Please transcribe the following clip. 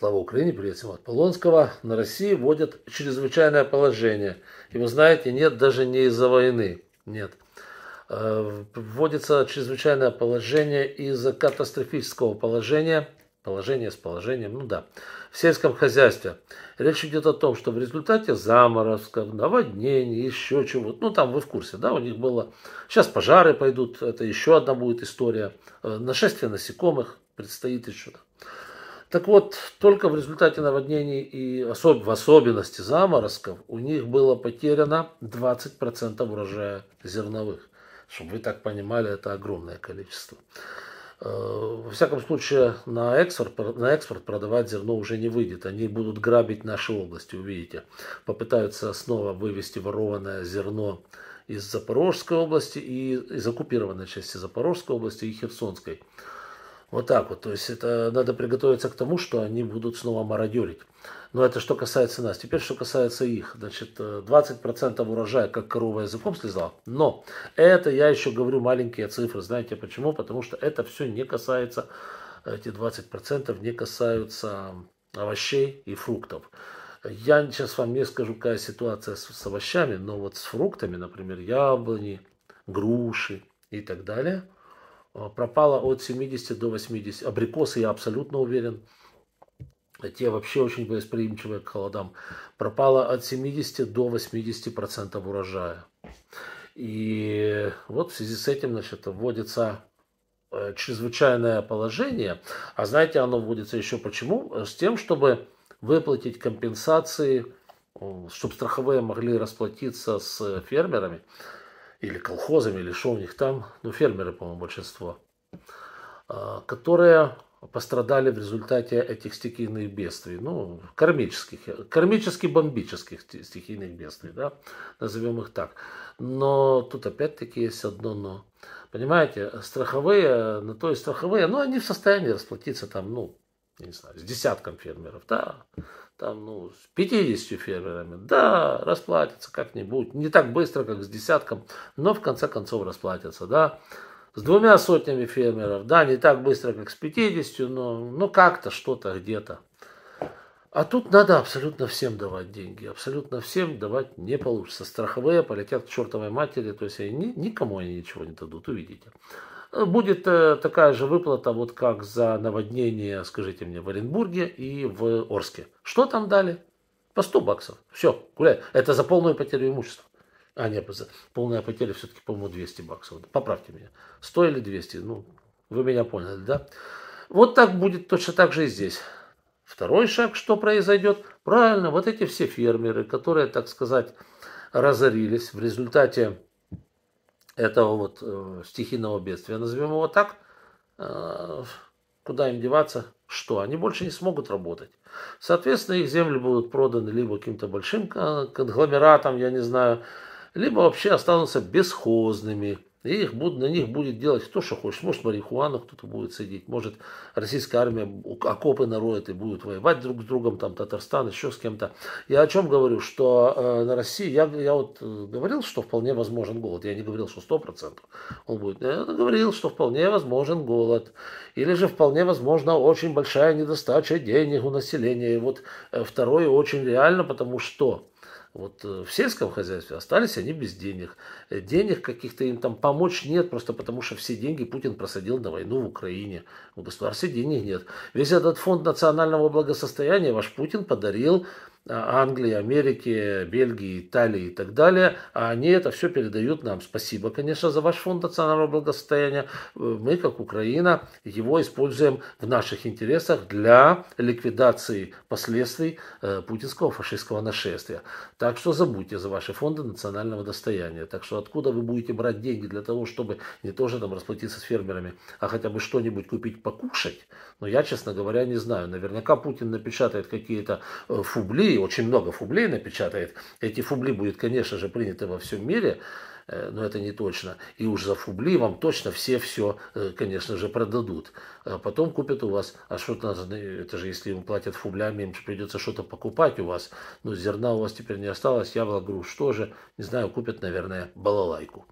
Слава Украине, привет всем от Полонского. На России вводят чрезвычайное положение. И вы знаете, нет даже не из-за войны. Нет. Э, вводится чрезвычайное положение из-за катастрофического положения положение с положением, ну да, в сельском хозяйстве. Речь идет о том, что в результате заморозков, наводнений, еще чего-то, ну там вы в курсе, да, у них было, сейчас пожары пойдут, это еще одна будет история, э, нашествие насекомых предстоит еще. Так вот, только в результате наводнений и особ, в особенности заморозков у них было потеряно 20% урожая зерновых. Чтобы вы так понимали, это огромное количество. Э, во всяком случае, на экспорт, на экспорт продавать зерно уже не выйдет. Они будут грабить наши области, увидите. Попытаются снова вывести ворованное зерно из Запорожской области и из оккупированной части Запорожской области и Херсонской вот так вот. То есть это надо приготовиться к тому, что они будут снова мародерить. Но это что касается нас. Теперь что касается их. Значит, 20% э, урожая, как корова языком слезла. Но это я еще говорю маленькие цифры. Знаете почему? Потому что это все не касается, эти 20% не касаются овощей и фруктов. Я сейчас вам не скажу, какая ситуация с, с овощами, но вот с фруктами, например, яблони, груши и так далее – Э, пропало от 70 до 80. Абрикосы, я абсолютно уверен, те вообще очень восприимчивы к холодам. Пропало от 70 до 80 процентов урожая. И вот в связи с этим, значит, вводится э, чрезвычайное положение. А знаете, оно вводится еще почему? С тем, чтобы выплатить компенсации, чтобы страховые могли расплатиться с фермерами или колхозами, или что у них там, ну фермеры, по-моему, большинство, а, которые пострадали в результате этих стихийных бедствий, ну, кармических, кармически-бомбических стихийных бедствий, да, назовем их так. Но тут опять-таки есть одно но. Понимаете, страховые, на то и страховые, но они в состоянии расплатиться там, ну, не знаю, с десятком фермеров, да, там, ну, с 50 фермерами, да, расплатятся как-нибудь, не так быстро, как с десятком, но в конце концов расплатятся, да, с двумя сотнями фермеров, да, не так быстро, как с 50, но, но как-то, что-то, где-то. А тут надо абсолютно всем давать деньги, абсолютно всем давать не получится. Страховые полетят к чертовой матери, то есть они, никому они ничего не дадут, увидите. Э, будет э, такая же выплата, вот как за наводнение, скажите мне, в Оренбурге и в Орске. Что там дали? По 100 баксов. Все, гуляй. Это за полную потерю имущества. А, нет, за полная потеря все-таки, по-моему, 200 баксов. Поправьте меня. 100 или 200, ну, вы меня поняли, да? Вот так будет точно так же и здесь. Второй шаг, что произойдет? Правильно, вот эти все фермеры, которые, так сказать, разорились в результате этого вот э, стихийного бедствия, назовем его так, э, куда им деваться, что они больше не смогут работать. Соответственно, их земли будут проданы либо каким-то большим конгломератом, я не знаю, либо вообще останутся бесхозными, и их, на них будет делать то, что хочешь. Может, марихуану кто-то будет сидеть, может, российская армия окопы нароет и будет воевать друг с другом, там, Татарстан, еще с кем-то. Я о чем говорю? Что э, на России, я, я вот э, говорил, что вполне возможен голод. Я не говорил, что 100% он будет. Я говорил, что вполне возможен голод. Или же вполне возможно очень большая недостача денег у населения. И вот э, второе очень реально, потому что вот э, в сельском хозяйстве остались они без денег. Э, денег каких-то им там помочь нет, просто потому что все деньги Путин просадил на войну в Украине. У государства денег нет. Весь этот фонд национального благосостояния ваш Путин подарил а, Англии, Америки, Бельгии, Италии и так далее. А они это все передают нам. Спасибо, конечно, за ваш фонд национального благосостояния. Э, мы, как Украина, его используем в наших интересах для ликвидации последствий э, путинского фашистского нашествия. Так что забудьте за ваши фонды национального достояния. Так что откуда вы будете брать деньги для того, чтобы не тоже там расплатиться с фермерами, а хотя бы что-нибудь купить, покушать? Но ну, я, честно говоря, не знаю. Наверняка Путин напечатает какие-то э, фубли, фублей, очень много фублей напечатает. Эти фубли будет, конечно же, приняты во всем мире, э, но это не точно. И уж за фубли вам точно все все, э, конечно же, продадут. А потом купят у вас, а что надо, ну, это же если им платят фублями, им придется что-то покупать у вас. Но зерна у вас теперь не осталось, яблок, груш тоже. Не знаю, купят, наверное, балалайку.